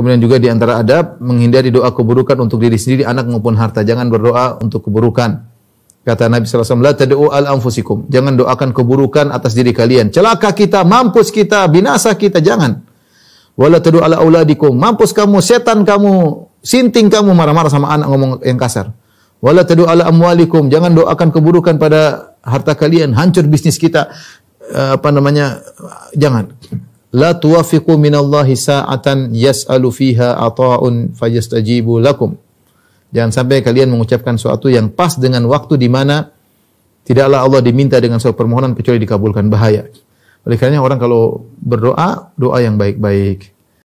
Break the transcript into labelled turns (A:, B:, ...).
A: Kemudian juga di antara adab menghindari doa keburukan untuk diri sendiri, anak maupun harta. Jangan berdoa untuk keburukan. Kata Nabi SAW, La tad'u al anfusikum. Jangan doakan keburukan atas diri kalian. Celaka kita, mampus kita, binasa kita. Jangan. Wala tad'u ala auladikum. Mampus kamu, setan kamu, sinting kamu marah-marah sama anak ngomong yang kasar. Wala tad'u ala amwalikum. Jangan doakan keburukan pada harta kalian, hancur bisnis kita. Eh, apa namanya? Jangan la tuwafiqu minallahi sa'atan yas'alu fiha ata'un fayastajibu lakum. Jangan sampai kalian mengucapkan sesuatu yang pas dengan waktu di mana tidaklah Allah diminta dengan suatu permohonan kecuali dikabulkan bahaya. Oleh karena orang kalau berdoa, doa yang baik-baik.